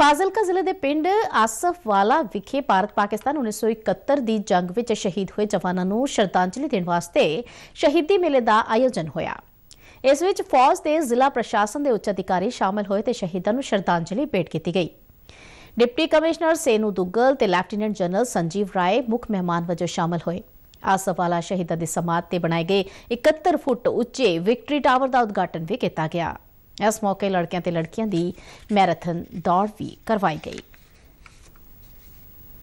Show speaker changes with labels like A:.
A: ਫਾਜ਼ਿਲਕਾ ਜ਼ਿਲ੍ਹੇ ਦੇ ਪਿੰਡ ਆਸਫਵਾਲਾ ਵਿਖੇ ਭਾਰਤ ਪਾਕਿਸਤਾਨ 1971 ਦੀ ਜੰਗ ਵਿੱਚ ਸ਼ਹੀਦ ਹੋਏ ਜਵਾਨਾਂ ਨੂੰ ਸ਼ਰਧਾਂਜਲੀ ਦੇਣ ਵਾਸਤੇ ਸ਼ਹੀਦੀ ਮੇਲੇ ਦਾ ਆਯੋਜਨ ਹੋਇਆ ਇਸ ਵਿੱਚ ਫੌਜ ਦੇ ਜ਼ਿਲ੍ਹਾ ਪ੍ਰਸ਼ਾਸਨ ਦੇ ਉੱਚ ਅਧਿਕਾਰੀ ਸ਼ਾਮਲ ਹੋਏ ਤੇ ਸ਼ਹੀਦਾਂ ਨੂੰ ਸ਼ਰਧਾਂਜਲੀ ਭੇਟ ਕੀਤੀ ਗਈ ਡਿਪਟੀ ਕਮਿਸ਼ਨਰ ਸੇਨੂ ਦੁੱਗਲ ਤੇ ਲੈਫਟੀਨੈਂਟ ਜਨਰਲ ਸੰਜੀਵ ਰਾਏ ਮੁੱਖ ਮਹਿਮਾਨ ਵਜੋਂ ਸ਼ਾਮਲ ਹੋਏ ਆਸਫਵਾਲਾ ਸ਼ਹੀਦਾਂ ਦੀ ਸਮਾਧ ਤੇ ਬਣਾਏ ਗਏ 71 ਫੁੱਟ ਉੱਚੇ ਵਿਕਟਰੀ ਟਾਵਰ ਦਾ ਉਦਘਾਟਨ ਵੀ ਕੀਤਾ ਗਿਆ ਇਸ ਮੌਕੇ ਲੜਕਿਆਂ ਤੇ ਲੜਕੀਆਂ ਦੀ ਮੈਰਾਥਨ ਦੌੜ ਵੀ ਕਰਵਾਈ ਗਈ